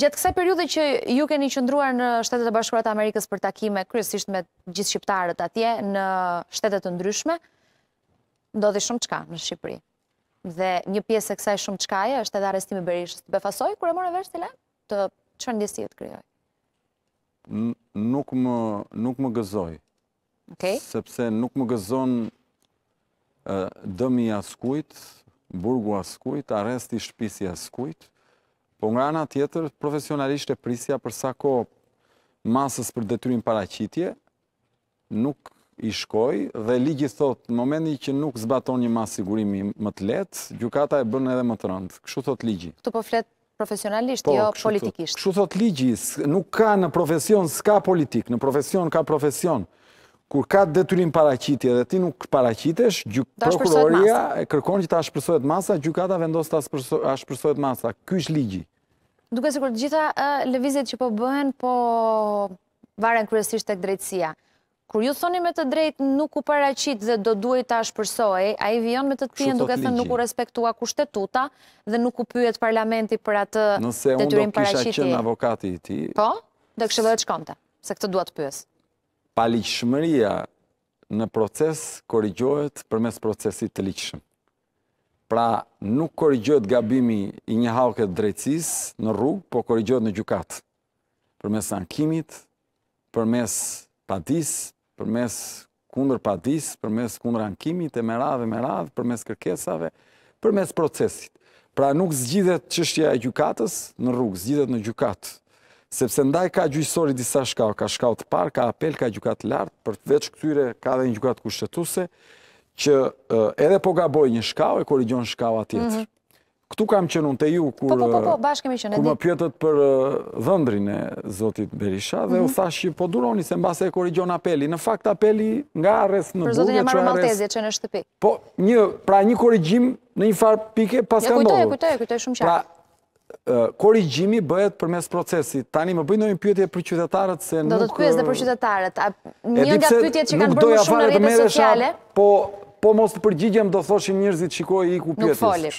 Gjatë kësaj periudhe që ju keni qëndruar në shtetet e bashkurat Amerikës për takime, kryesisht me gjithë shqiptarët atje në shtetet të ndryshme, ndodhi shumë qka në Shqipëri. Dhe një piesë e kësaj shumë qkaje është edhe arestimi berishës të befasoj, kërë mërë e vërë stile, të që ndjesi e të kryoj? Nuk më gëzoj. Sepse nuk më gëzon dëmi askujt, burgu askujt, aresti shpisi askujt, Po nga tjetër, profesionalisht e prisja për sa ko masës për detyrim paracitje, nuk i shkoj dhe ligji thot, në momenti që nuk zbaton një masë sigurimi më të letë, gjukata e bënë edhe më të rëndë. Këshu thot ligji? Këtu po fletë profesionalisht, po, jo politikisht. Këshu thot ligji, nuk ka në profesion, s'ka politik, në profesion ka profesion. Kur ka detyrim paracitje dhe ti nuk paracitesh, prokuroria e kërkon që ta ashpërsojt masa, gjukata vendos të ashpërsojt masa. Ky është ligji. Duke se kur gjitha levizit që po bëhen, po varen kërësisht e kdrejtësia. Kur ju thoni me të drejt nuk u paracit dhe do duhet ta shpërsoj, a i vion me të të duke thënë nuk u respektua kushtetuta dhe nuk u pyet parlamenti për atë të të të Nëse unë do kisha qënë avokati i ti... Po, dhe kështë dhe të shkonte, se këtë duat pyes. Pali në proces korigjohet për mes procesit të liqshëm. Pra nuk korrigjohet gabimi i një halkë të drejtësisë në rrugë, po korrigjohet në gjykat. Përmes ankimit, përmes patis, përmes kundër patis, përmes kundër ankimit e me radhë me radhë, përmes kërkesave, përmes procesit. Pra nuk zgjidhet çështja e gjykatës në rrugë, zgjidhet në gjykat. Sepse ndaj ka gjyqësori disa shkallë, ka shkallë të parë, ka apel, ka gjykatë lartë, për të veç këtyre ka dhe një gjykatë kushtetuse, që edhe po gaboj një shkau e korrigjon shkava tjetër. Mhm. Këtu kam qenë unë te ju kur po, po, po, më pjetët për dhëndrin e zotit Berisha dhe u mhm. thashë që po duroni se në base e korrigjon apeli. Në fakt apeli nga arres në bugë. Për zotin e marrë maltezje që në shtëpi. Po, pra një korrigjim në një farë pike pas ka ndohë. Kujtoj, kujtoj, kujtoj shumë qarë. Pra, korrigjimi bëhet për mes procesit. Tani më bëjnë një pjetje për qytetarët se nuk... Do të pjetje për qytetarët. nga që kanë bërë shumë në sociale po mos të përgjigjem do thoshin njërzit qikoj i ku pjetës. Nuk falesh,